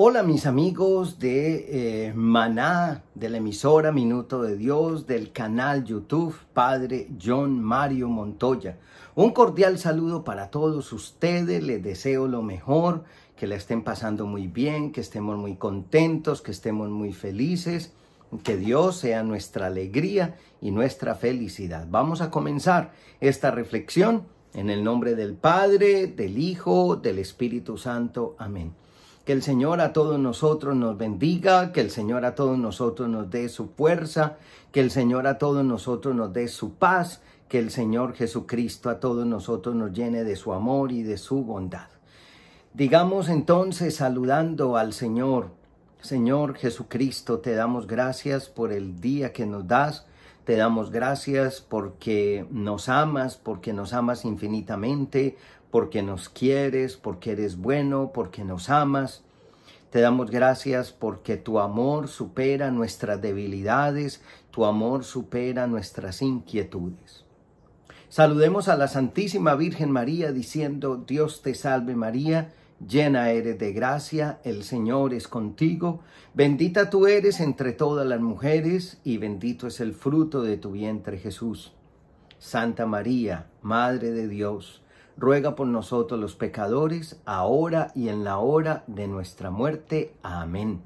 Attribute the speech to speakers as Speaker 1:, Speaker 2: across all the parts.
Speaker 1: Hola mis amigos de eh, Maná, de la emisora Minuto de Dios, del canal YouTube Padre John Mario Montoya. Un cordial saludo para todos ustedes, les deseo lo mejor, que la estén pasando muy bien, que estemos muy contentos, que estemos muy felices, que Dios sea nuestra alegría y nuestra felicidad. Vamos a comenzar esta reflexión en el nombre del Padre, del Hijo, del Espíritu Santo. Amén. Que el Señor a todos nosotros nos bendiga, que el Señor a todos nosotros nos dé su fuerza, que el Señor a todos nosotros nos dé su paz, que el Señor Jesucristo a todos nosotros nos llene de su amor y de su bondad. Digamos entonces saludando al Señor, Señor Jesucristo, te damos gracias por el día que nos das, te damos gracias porque nos amas, porque nos amas infinitamente, porque nos quieres, porque eres bueno, porque nos amas. Te damos gracias porque tu amor supera nuestras debilidades, tu amor supera nuestras inquietudes. Saludemos a la Santísima Virgen María diciendo, Dios te salve María, llena eres de gracia, el Señor es contigo, bendita tú eres entre todas las mujeres y bendito es el fruto de tu vientre Jesús. Santa María, Madre de Dios, ruega por nosotros los pecadores, ahora y en la hora de nuestra muerte. Amén.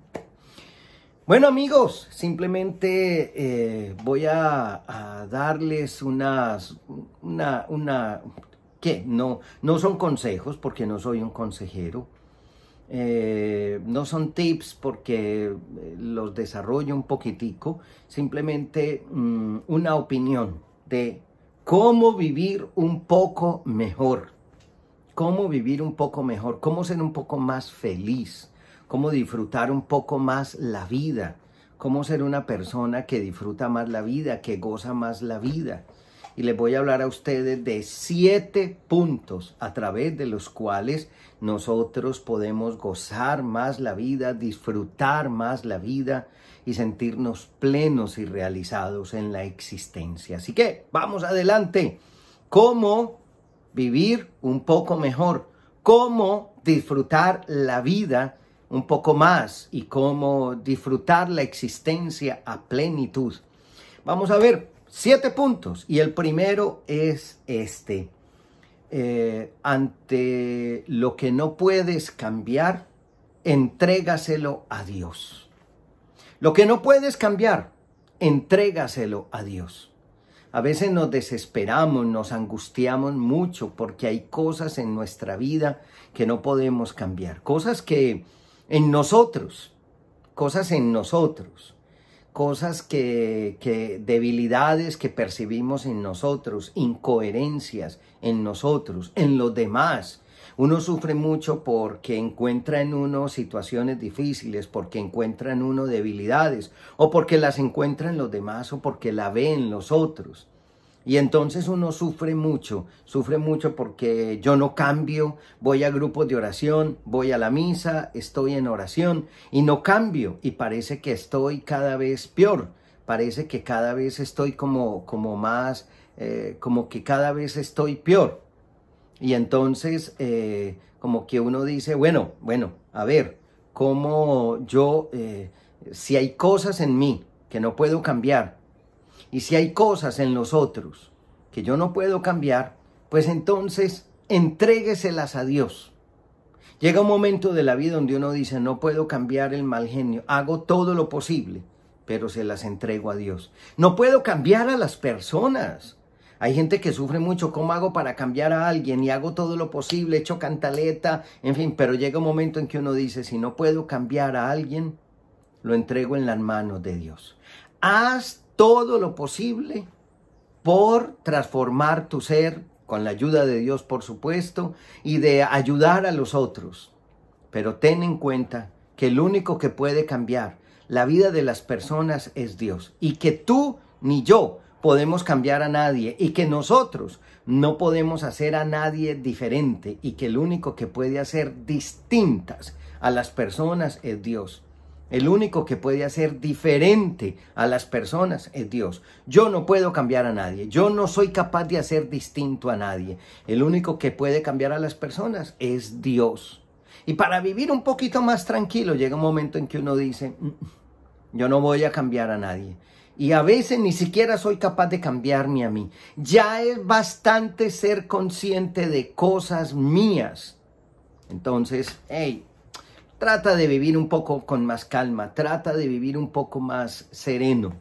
Speaker 1: Bueno amigos, simplemente eh, voy a, darles unas, una, una, ¿qué? No, no son consejos porque no soy un consejero. Eh, no son tips porque eh, los desarrollo un poquitico, simplemente mm, una opinión de cómo vivir un poco mejor, cómo vivir un poco mejor, cómo ser un poco más feliz, cómo disfrutar un poco más la vida, cómo ser una persona que disfruta más la vida, que goza más la vida, y les voy a hablar a ustedes de siete puntos a través de los cuales nosotros podemos gozar más la vida, disfrutar más la vida y sentirnos plenos y realizados en la existencia. Así que vamos adelante. ¿Cómo vivir un poco mejor? ¿Cómo disfrutar la vida? un poco más y cómo disfrutar la existencia a plenitud. Vamos a ver, siete puntos y el primero es este. Eh, ante lo que no puedes cambiar, entrégaselo a Dios. Lo que no puedes cambiar, entrégaselo a Dios. A veces nos desesperamos, nos angustiamos mucho porque hay cosas en nuestra vida que no podemos cambiar, cosas que en nosotros, cosas en nosotros cosas que, debilidades que percibimos en nosotros, incoherencias en nosotros, en los demás. Uno sufre mucho porque encuentra en uno situaciones difíciles, porque encuentra en uno debilidades, o porque las encuentra en los demás, o porque la ve en los otros. Y entonces uno sufre mucho, sufre mucho porque yo no cambio, voy a grupos de oración, voy a la misa, estoy en oración y no cambio y parece que estoy cada vez peor, parece que cada vez estoy como, como más, eh, como que cada vez estoy peor. Y entonces eh, como que uno dice, bueno, bueno, a ver, ¿cómo yo, eh, si hay cosas en mí que no puedo cambiar, y si hay cosas en los otros que yo no puedo cambiar, pues entonces entrégueselas a Dios. Llega un momento de la vida donde uno dice, no puedo cambiar el mal genio, hago todo lo posible, pero se las entrego a Dios. No puedo cambiar a las personas. Hay gente que sufre mucho, ¿cómo hago para cambiar a alguien? Y hago todo lo posible, echo cantaleta, en fin, pero llega un momento en que uno dice, si no puedo cambiar a alguien, lo entrego en las manos de Dios. Haz todo lo posible por transformar tu ser, con la ayuda de Dios, por supuesto, y de ayudar a los otros. Pero ten en cuenta que el único que puede cambiar la vida de las personas es Dios y que tú ni yo podemos cambiar a nadie y que nosotros no podemos hacer a nadie diferente y que el único que puede hacer distintas a las personas es Dios. El único que puede hacer diferente a las personas es Dios. Yo no puedo cambiar a nadie. Yo no soy capaz de hacer distinto a nadie. El único que puede cambiar a las personas es Dios. Y para vivir un poquito más tranquilo llega un momento en que uno dice, mm, mm, yo no voy a cambiar a nadie. Y a veces ni siquiera soy capaz de cambiarme a mí. Ya es bastante ser consciente de cosas mías. Entonces, hey, Trata de vivir un poco con más calma, trata de vivir un poco más sereno.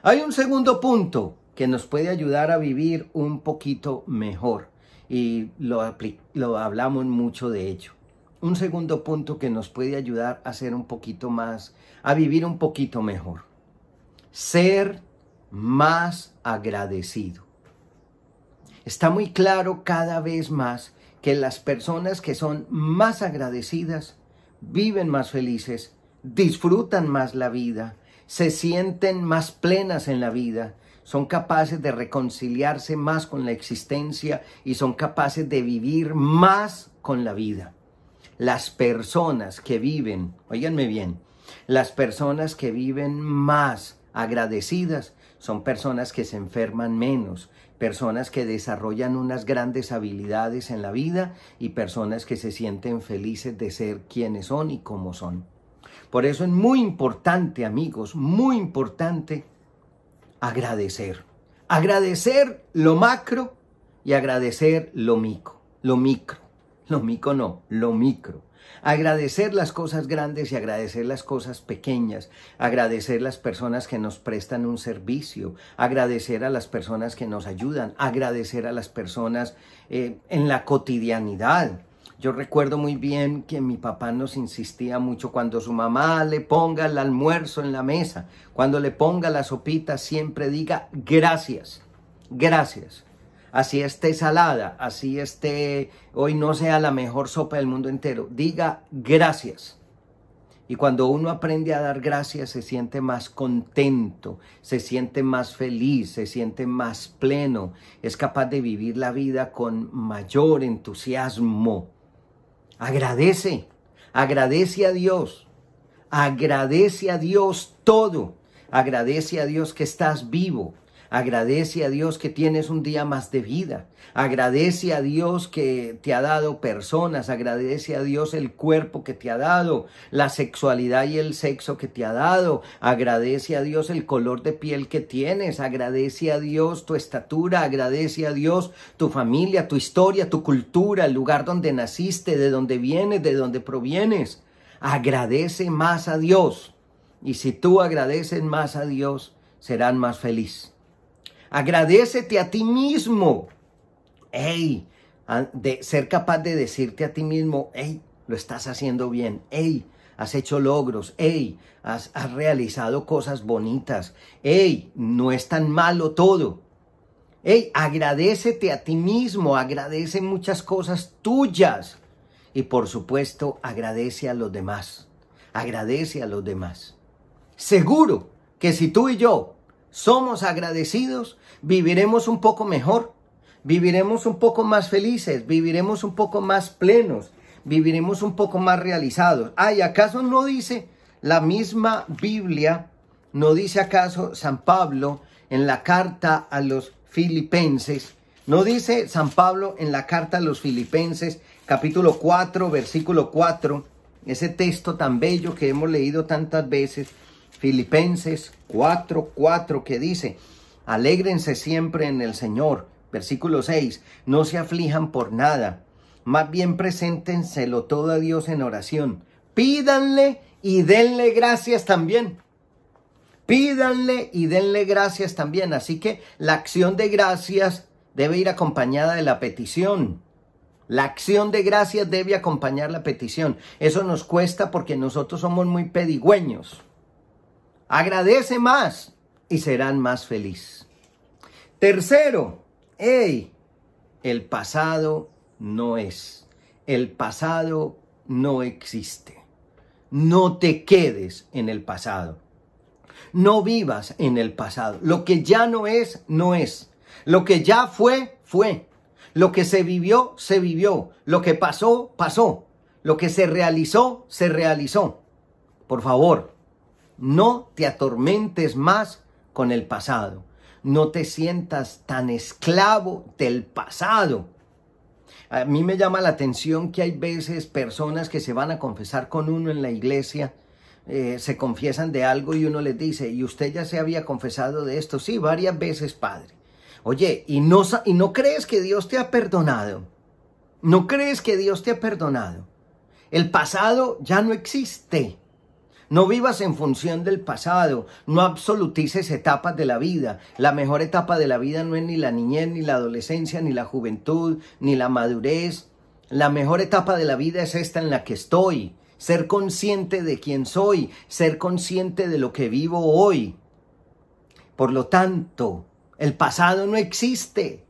Speaker 1: Hay un segundo punto que nos puede ayudar a vivir un poquito mejor y lo, hablamos mucho de ello. Un segundo punto que nos puede ayudar a ser un poquito más, a vivir un poquito mejor. Ser más agradecido. Está muy claro cada vez más que las personas que son más agradecidas viven más felices, disfrutan más la vida, se sienten más plenas en la vida, son capaces de reconciliarse más con la existencia y son capaces de vivir más con la vida. Las personas que viven, oiganme bien, las personas que viven más agradecidas son personas que se enferman menos, personas que desarrollan unas grandes habilidades en la vida y personas que se sienten felices de ser quienes son y cómo son. Por eso es muy importante, amigos, muy importante agradecer. Agradecer lo macro y agradecer lo micro. Lo micro. Lo micro no, lo micro. Agradecer las cosas grandes y agradecer las cosas pequeñas. Agradecer las personas que nos prestan un servicio. Agradecer a las personas que nos ayudan. Agradecer a las personas eh, en la cotidianidad. Yo recuerdo muy bien que mi papá nos insistía mucho cuando su mamá le ponga el almuerzo en la mesa, cuando le ponga la sopita, siempre diga gracias, gracias así esté salada, así esté, hoy no sea la mejor sopa del mundo entero, diga gracias. Y cuando uno aprende a dar gracias, se siente más contento, se siente más feliz, se siente más pleno, es capaz de vivir la vida con mayor entusiasmo. Agradece, agradece a Dios, agradece a Dios todo, agradece a Dios que estás vivo, Agradece a Dios que tienes un día más de vida. Agradece a Dios que te ha dado personas. Agradece a Dios el cuerpo que te ha dado, la sexualidad y el sexo que te ha dado. Agradece a Dios el color de piel que tienes. Agradece a Dios tu estatura. Agradece a Dios tu familia, tu historia, tu cultura, el lugar donde naciste, de donde vienes, de donde provienes. Agradece más a Dios. Y si tú agradeces más a Dios, serán más felices. Agradecete a ti mismo. ¡Ey! de ser capaz de decirte a ti mismo, hey, lo estás haciendo bien, ¡Ey! has hecho logros, ¡Ey! has, realizado cosas bonitas, ¡Ey! no es tan malo todo. ¡Ey! agradecete a ti mismo, agradece muchas cosas tuyas y por supuesto agradece a los demás, agradece a los demás. Seguro que si tú y yo somos agradecidos, viviremos un poco mejor, viviremos un poco más felices, viviremos un poco más plenos, viviremos un poco más realizados. Ay, ¿acaso no dice la misma Biblia? ¿No dice acaso San Pablo en la carta a los filipenses? ¿No dice San Pablo en la carta a los filipenses capítulo 4 versículo 4? Ese texto tan bello que hemos leído tantas veces Filipenses 4:4 que dice, alégrense siempre en el Señor. Versículo 6, no se aflijan por nada, más bien preséntenselo todo a Dios en oración. Pídanle y denle gracias también. Pídanle y denle gracias también. Así que la acción de gracias debe ir acompañada de la petición. La acción de gracias debe acompañar la petición. Eso nos cuesta porque nosotros somos muy pedigüeños. Agradece más y serán más felices. Tercero, hey, el pasado no es. El pasado no existe. No te quedes en el pasado. No vivas en el pasado. Lo que ya no es, no es. Lo que ya fue, fue. Lo que se vivió, se vivió. Lo que pasó, pasó. Lo que se realizó, se realizó. Por favor, no te atormentes más con el pasado. No te sientas tan esclavo del pasado. A mí me llama la atención que hay veces personas que se van a confesar con uno en la iglesia, eh, se confiesan de algo y uno les dice, ¿y usted ya se había confesado de esto? Sí, varias veces, padre. Oye, ¿y no, y no crees que Dios te ha perdonado? ¿No crees que Dios te ha perdonado? El pasado ya no existe. No vivas en función del pasado, no absolutices etapas de la vida. La mejor etapa de la vida no es ni la niñez, ni la adolescencia, ni la juventud, ni la madurez. La mejor etapa de la vida es esta en la que estoy. Ser consciente de quién soy, ser consciente de lo que vivo hoy. Por lo tanto, el pasado no existe.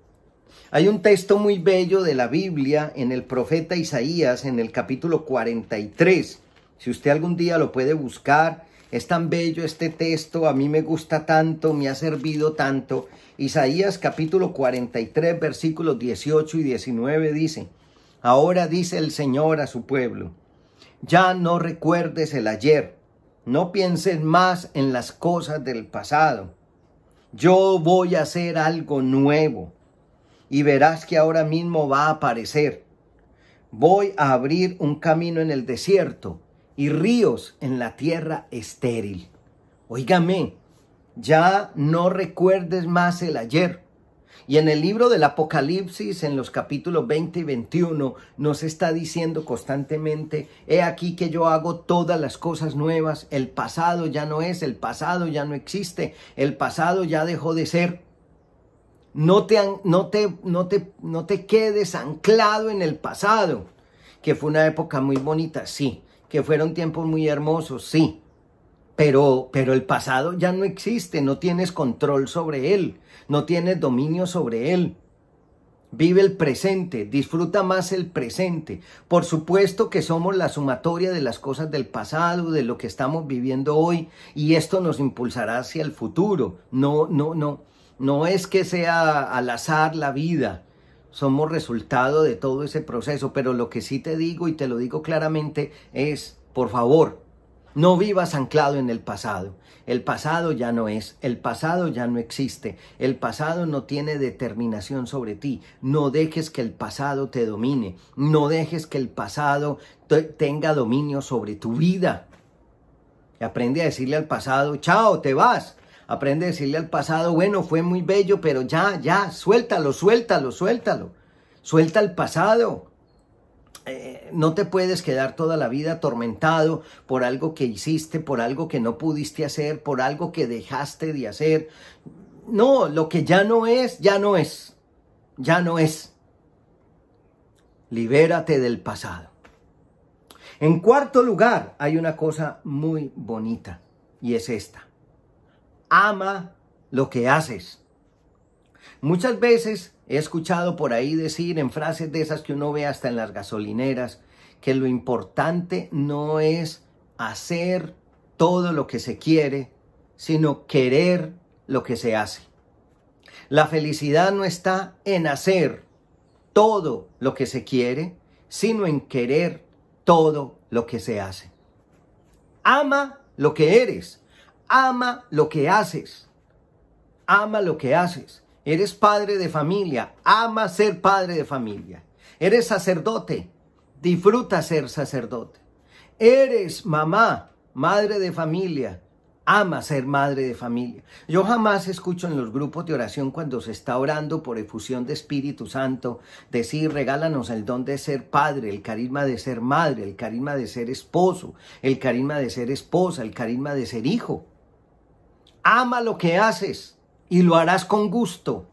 Speaker 1: Hay un texto muy bello de la Biblia en el profeta Isaías en el capítulo 43 si usted algún día lo puede buscar, es tan bello este texto, a mí me gusta tanto, me ha servido tanto. Isaías capítulo 43 versículos 18 y 19 dice, Ahora dice el Señor a su pueblo, ya no recuerdes el ayer, no pienses más en las cosas del pasado. Yo voy a hacer algo nuevo y verás que ahora mismo va a aparecer. Voy a abrir un camino en el desierto y ríos en la tierra estéril. Óigame, ya no recuerdes más el ayer. Y en el libro del Apocalipsis, en los capítulos 20 y 21, nos está diciendo constantemente, he aquí que yo hago todas las cosas nuevas, el pasado ya no es, el pasado ya no existe, el pasado ya dejó de ser. No te, no te, no te, no te quedes anclado en el pasado, que fue una época muy bonita, sí, que fueron tiempos muy hermosos, sí, pero, pero el pasado ya no existe, no tienes control sobre él, no tienes dominio sobre él. Vive el presente, disfruta más el presente. Por supuesto que somos la sumatoria de las cosas del pasado, de lo que estamos viviendo hoy, y esto nos impulsará hacia el futuro. No, no, no. No es que sea al azar la vida, somos resultado de todo ese proceso, pero lo que sí te digo y te lo digo claramente es, por favor, no vivas anclado en el pasado. El pasado ya no es, el pasado ya no existe, el pasado no tiene determinación sobre ti. No dejes que el pasado te domine, no dejes que el pasado tenga dominio sobre tu vida. aprende a decirle al pasado, chao, te vas, Aprende a decirle al pasado, bueno, fue muy bello, pero ya, ya, suéltalo, suéltalo, suéltalo. Suelta el pasado. Eh, no te puedes quedar toda la vida atormentado por algo que hiciste, por algo que no pudiste hacer, por algo que dejaste de hacer. No, lo que ya no es, ya no es. Ya no es. Libérate del pasado. En cuarto lugar, hay una cosa muy bonita y es esta ama lo que haces. Muchas veces he escuchado por ahí decir en frases de esas que uno ve hasta en las gasolineras, que lo importante no es hacer todo lo que se quiere, sino querer lo que se hace. La felicidad no está en hacer todo lo que se quiere, sino en querer todo lo que se hace. Ama lo que eres ama lo que haces. Ama lo que haces. Eres padre de familia, ama ser padre de familia. Eres sacerdote, disfruta ser sacerdote. Eres mamá, madre de familia, ama ser madre de familia. Yo jamás escucho en los grupos de oración cuando se está orando por efusión de Espíritu Santo decir, regálanos el don de ser padre, el carisma de ser madre, el carisma de ser esposo, el carisma de ser esposa, el carisma de ser hijo. Ama lo que haces y lo harás con gusto.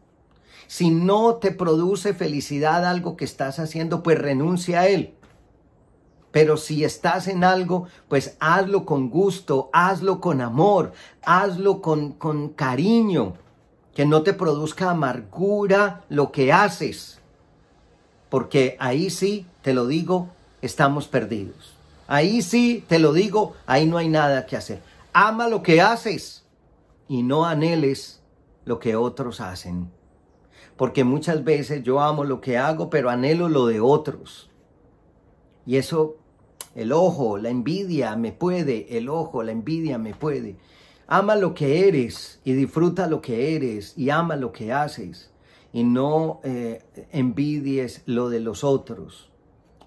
Speaker 1: Si no te produce felicidad algo que estás haciendo, pues renuncia a él. Pero si estás en algo, pues hazlo con gusto, hazlo con amor, hazlo con, con cariño, que no te produzca amargura lo que haces. Porque ahí sí, te lo digo, estamos perdidos. Ahí sí, te lo digo, ahí no hay nada que hacer. Ama lo que haces y no anheles lo que otros hacen. Porque muchas veces yo amo lo que hago, pero anhelo lo de otros. Y eso, el ojo, la envidia me puede, el ojo, la envidia me puede. Ama lo que eres y disfruta lo que eres y ama lo que haces y no eh, envidies lo de los otros.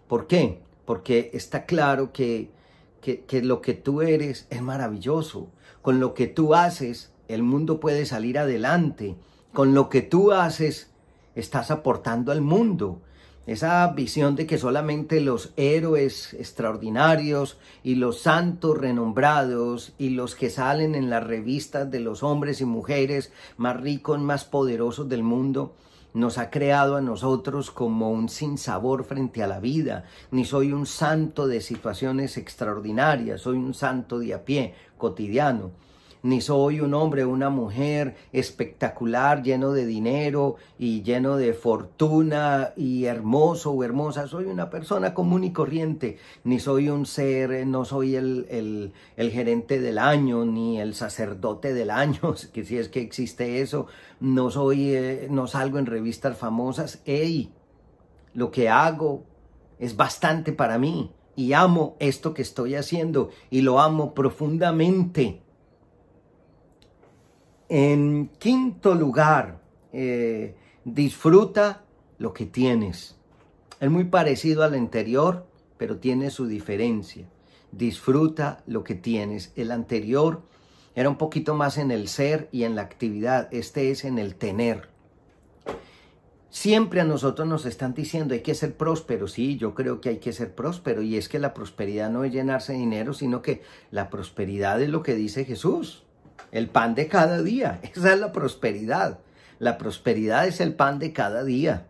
Speaker 1: ¿Por qué? Porque está claro que, que lo que tú eres es maravilloso. Con lo que tú haces el mundo puede salir adelante. Con lo que tú haces, estás aportando al mundo. Esa visión de que solamente los héroes extraordinarios y los santos renombrados y los que salen en las revistas de los hombres y mujeres más ricos, más poderosos del mundo, nos ha creado a nosotros como un sinsabor frente a la vida. Ni soy un santo de situaciones extraordinarias, soy un santo de a pie, cotidiano ni soy un hombre o una mujer espectacular, lleno de dinero y lleno de fortuna y hermoso o hermosa, soy una persona común y corriente, ni soy un ser, no soy el, el, el gerente del año, ni el sacerdote del año, que si es que existe eso, no soy, eh, no salgo en revistas famosas, ¡ey! Lo que hago es bastante para mí y amo esto que estoy haciendo y lo amo profundamente. En quinto lugar, eh, disfruta lo que tienes. Es muy parecido al anterior, pero tiene su diferencia. Disfruta lo que tienes. El anterior era un poquito más en el ser y en la actividad. Este es en el tener. Siempre a nosotros nos están diciendo hay que ser próspero. Sí, yo creo que hay que ser próspero. Y es que la prosperidad no es llenarse de dinero, sino que la prosperidad es lo que dice Jesús el pan de cada día. Esa es la prosperidad. La prosperidad es el pan de cada día.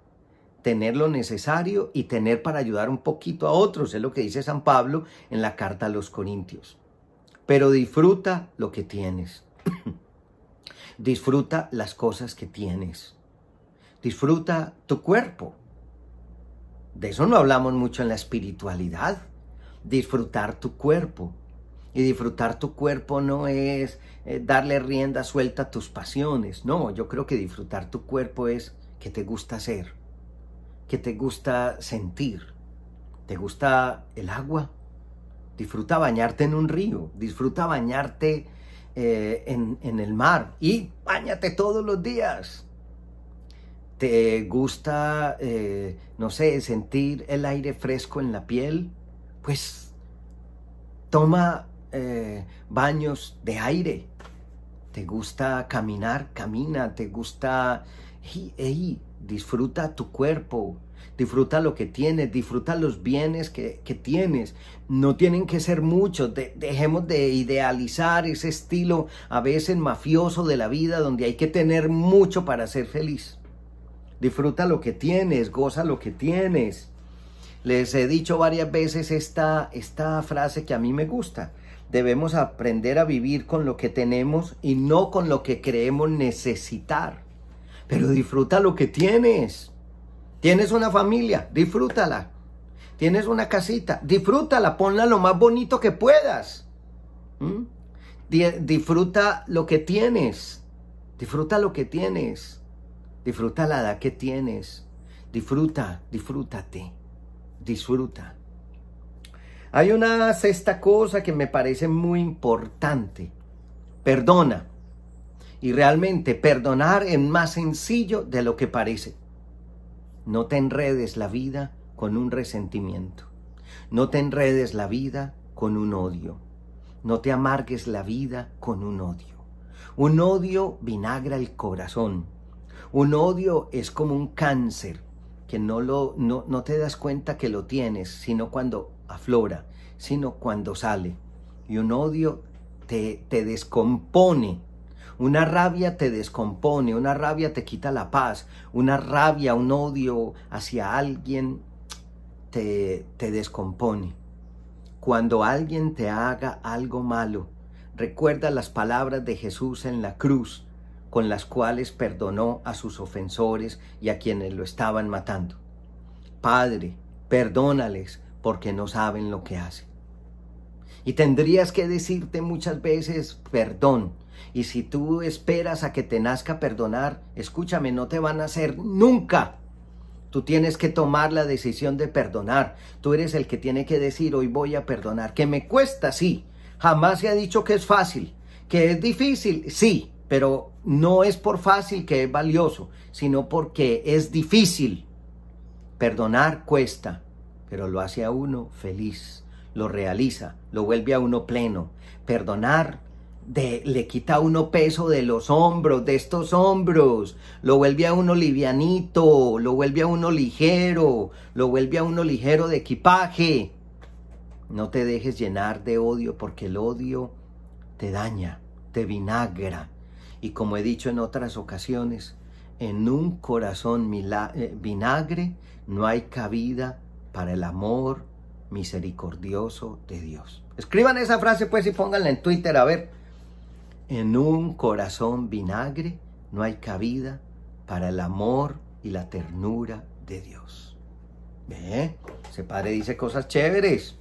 Speaker 1: Tener lo necesario y tener para ayudar un poquito a otros, es lo que dice San Pablo en la carta a los Corintios. Pero disfruta lo que tienes. disfruta las cosas que tienes. Disfruta tu cuerpo. De eso no hablamos mucho en la espiritualidad. Disfrutar tu cuerpo, y disfrutar tu cuerpo no es eh, darle rienda suelta a tus pasiones. No, yo creo que disfrutar tu cuerpo es que te gusta hacer, que te gusta sentir. ¿Te gusta el agua? Disfruta bañarte en un río, disfruta bañarte eh, en, el mar y bañate todos los días te gusta, eh, no sé, sentir el aire fresco en la piel, pues toma eh, baños de aire. Te gusta caminar, camina. Te gusta... disfruta tu cuerpo. Disfruta lo que tienes, disfruta los bienes que, tienes. No tienen que ser muchos. dejemos de idealizar ese estilo a veces mafioso de la vida donde hay que tener mucho para ser feliz. Disfruta lo que tienes, goza lo que tienes. Les he dicho varias veces esta, esta frase que a mí me gusta debemos aprender a vivir con lo que tenemos y no con lo que creemos necesitar. Pero disfruta lo que tienes. Tienes una familia, disfrútala. Tienes una casita, disfrútala, ponla lo más bonito que puedas. ¿Mm? Disfruta lo que tienes. Disfruta lo que tienes. Disfruta la edad que tienes. Disfruta, disfrútate. Disfruta. Hay una sexta cosa que me parece muy importante. Perdona. Y realmente perdonar es más sencillo de lo que parece. No te enredes la vida con un resentimiento. No te enredes la vida con un odio. No te amargues la vida con un odio. Un odio vinagra el corazón. Un odio es como un cáncer que no, lo, no, no te das cuenta que lo tienes, sino cuando aflora, sino cuando sale. Y un odio te, te descompone. Una rabia te descompone, una rabia te quita la paz, una rabia, un odio hacia alguien te, te descompone. Cuando alguien te haga algo malo, recuerda las palabras de Jesús en la cruz, con las cuales perdonó a sus ofensores y a quienes lo estaban matando. Padre, perdónales porque no saben lo que hacen. Y tendrías que decirte muchas veces perdón. Y si tú esperas a que te nazca perdonar, escúchame, no te van a hacer nunca. Tú tienes que tomar la decisión de perdonar. Tú eres el que tiene que decir hoy voy a perdonar. Que me cuesta, sí. Jamás se ha dicho que es fácil. Que es difícil, sí. Pero no es por fácil que es valioso, sino porque es difícil. Perdonar cuesta pero lo hace a uno feliz, lo realiza, lo vuelve a uno pleno. Perdonar de, le quita a uno peso de los hombros, de estos hombros, lo vuelve a uno livianito, lo vuelve a uno ligero, lo vuelve a uno ligero de equipaje. No te dejes llenar de odio porque el odio te daña, te vinagra. Y como he dicho en otras ocasiones, en un corazón eh, vinagre no hay cabida para el amor misericordioso de Dios. Escriban esa frase pues y pónganla en Twitter a ver. En un corazón vinagre no hay cabida para el amor y la ternura de Dios. ¿Ve? Ese padre dice cosas chéveres.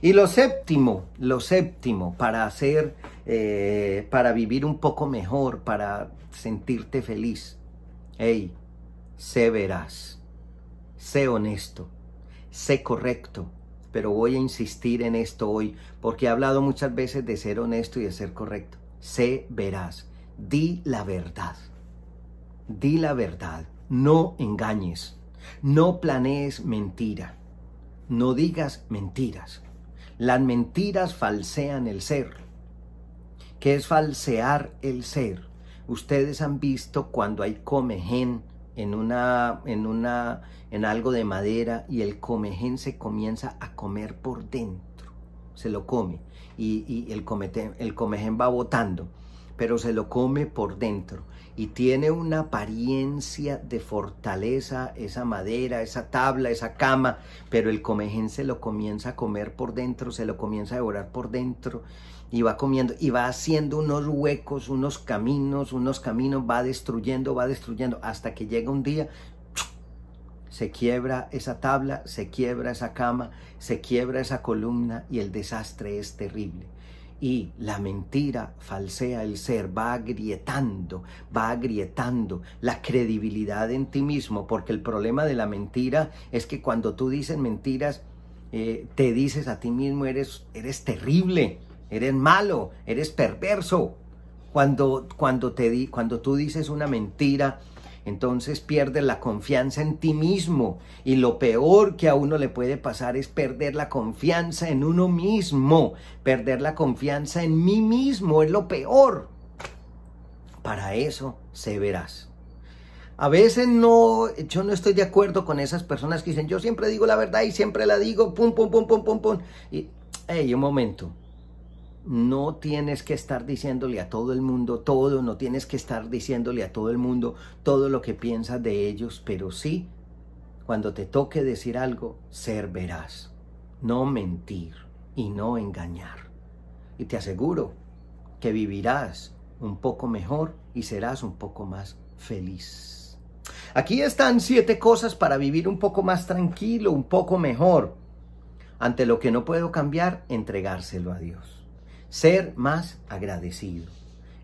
Speaker 1: Y lo séptimo, lo séptimo, para hacer, eh, para vivir un poco mejor, para sentirte feliz. Hey, sé verás, sé honesto, sé correcto. Pero voy a insistir en esto hoy porque he hablado muchas veces de ser honesto y de ser correcto. Sé verás. Di la verdad. Di la verdad. No engañes. No planees mentira. No digas mentiras. Las mentiras falsean el ser. ¿Qué es falsear el ser? Ustedes han visto cuando hay comején en, una, en, una, en algo de madera y el comején se comienza a comer por dentro, se lo come y, el, comete el comején va botando, pero se lo come por dentro y tiene una apariencia de fortaleza, esa madera, esa tabla, esa cama, pero el comején se lo comienza a comer por dentro, se lo comienza a devorar por dentro y va comiendo y va haciendo unos huecos, unos caminos, unos caminos, va destruyendo, va destruyendo, hasta que llega un día, se quiebra esa tabla, se quiebra esa cama, se quiebra esa columna y el desastre es terrible. Y la mentira falsea el ser, va agrietando, va agrietando la credibilidad en ti mismo, porque el problema de la mentira es que cuando tú dices mentiras, eh, te dices a ti mismo, eres, eres terrible, eres malo, eres perverso. Cuando, cuando, te di, cuando tú dices una mentira, entonces pierdes la confianza en ti mismo. Y lo peor que a uno le puede pasar es perder la confianza en uno mismo. Perder la confianza en mí mismo es lo peor. Para eso se verás. A veces no, yo no estoy de acuerdo con esas personas que dicen, yo siempre digo la verdad y siempre la digo, pum, pum, pum, pum, pum, pum. Y, hey, un momento, no tienes que estar diciéndole a todo el mundo todo, no tienes que estar diciéndole a todo el mundo todo lo que piensas de ellos, pero sí, cuando te toque decir algo, ser verás, no mentir y no engañar. Y te aseguro que vivirás un poco mejor y serás un poco más feliz. Aquí están siete cosas para vivir un poco más tranquilo, un poco mejor. Ante lo que no puedo cambiar, entregárselo a Dios. Ser más agradecido.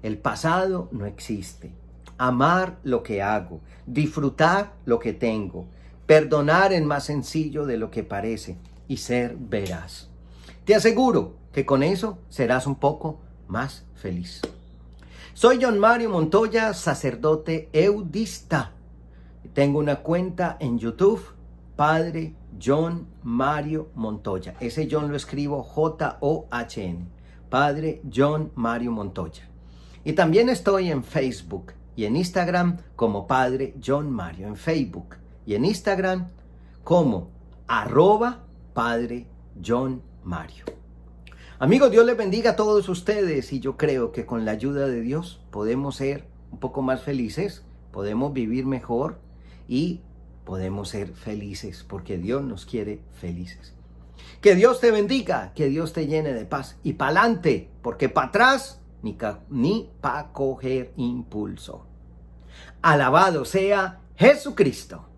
Speaker 1: El pasado no existe. Amar lo que hago. Disfrutar lo que tengo. Perdonar es más sencillo de lo que parece. Y ser veraz. Te aseguro que con eso serás un poco más feliz. Soy John Mario Montoya, sacerdote eudista. Tengo una cuenta en YouTube, Padre John Mario Montoya. Ese John lo escribo J-O-H-N. Padre John Mario Montoya. Y también estoy en Facebook y en Instagram como Padre John Mario en Facebook y en Instagram como arroba Padre John Mario. Amigos, Dios les bendiga a todos ustedes y yo creo que con la ayuda de Dios podemos ser un poco más felices, podemos vivir mejor y podemos ser felices porque Dios nos quiere felices. Que Dios te bendiga, que Dios te llene de paz y pa'lante, porque para atrás ni, pa' coger impulso. Alabado sea Jesucristo.